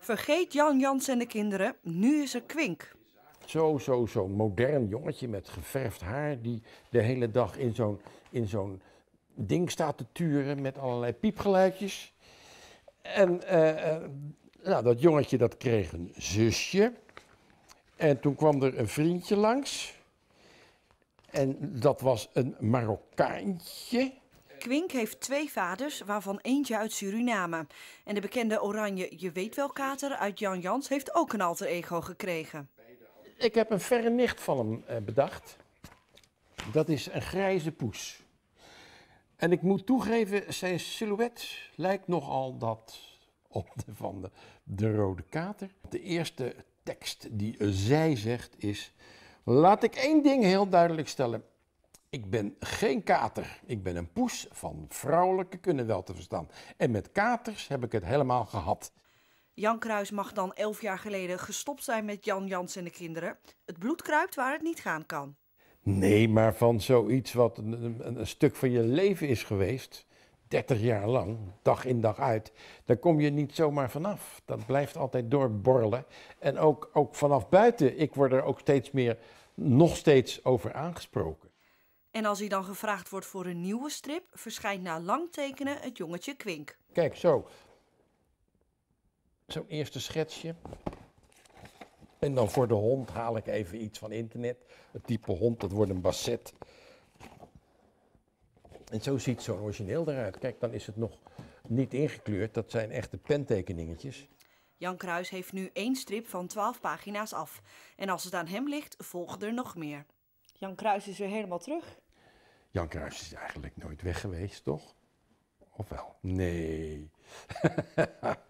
Vergeet Jan Jans en de kinderen, nu is er Kwink. Zo, zo, zo modern jongetje met geverfd haar die de hele dag in zo'n in zo'n ding staat te turen met allerlei piepgeluidjes. En eh, eh, nou, dat jongetje dat kreeg een zusje. En toen kwam er een vriendje langs. En dat was een Marokkaantje. Quink heeft twee vaders, waarvan eentje uit Suriname. En de bekende oranje Je weet wel kater uit Jan Jans heeft ook een alter ego gekregen. Ik heb een verre nicht van hem eh, bedacht. Dat is een grijze poes. En ik moet toegeven, zijn silhouet lijkt nogal dat op de van de, de rode kater. De eerste tekst die zij zegt is... Laat ik één ding heel duidelijk stellen. Ik ben geen kater. Ik ben een poes van vrouwelijke kunnen wel te verstaan. En met katers heb ik het helemaal gehad. Jan Kruis mag dan elf jaar geleden gestopt zijn met Jan Jans en de kinderen. Het bloed kruipt waar het niet gaan kan. Nee, maar van zoiets wat een, een, stuk van je leven is geweest, 30 jaar lang, dag in dag uit, daar kom je niet zomaar vanaf. Dat blijft altijd doorborrelen. En ook, ook vanaf buiten, ik word er ook steeds meer, nog steeds over aangesproken. En als hij dan gevraagd wordt voor een nieuwe strip, verschijnt na lang tekenen het jongetje Kwink. Kijk, zo. Zo'n eerste schetsje. En dan voor de hond haal ik even iets van internet. Het type hond, dat wordt een basset. En zo ziet zo'n origineel eruit. Kijk, dan is het nog niet ingekleurd. Dat zijn echte pentekeningetjes. Jan Kruis heeft nu één strip van 12 pagina's af. En als het aan hem ligt, volgen er nog meer. Jan Kruis is weer helemaal terug. Jan Kruis is eigenlijk nooit weg geweest, toch? Of wel? Nee.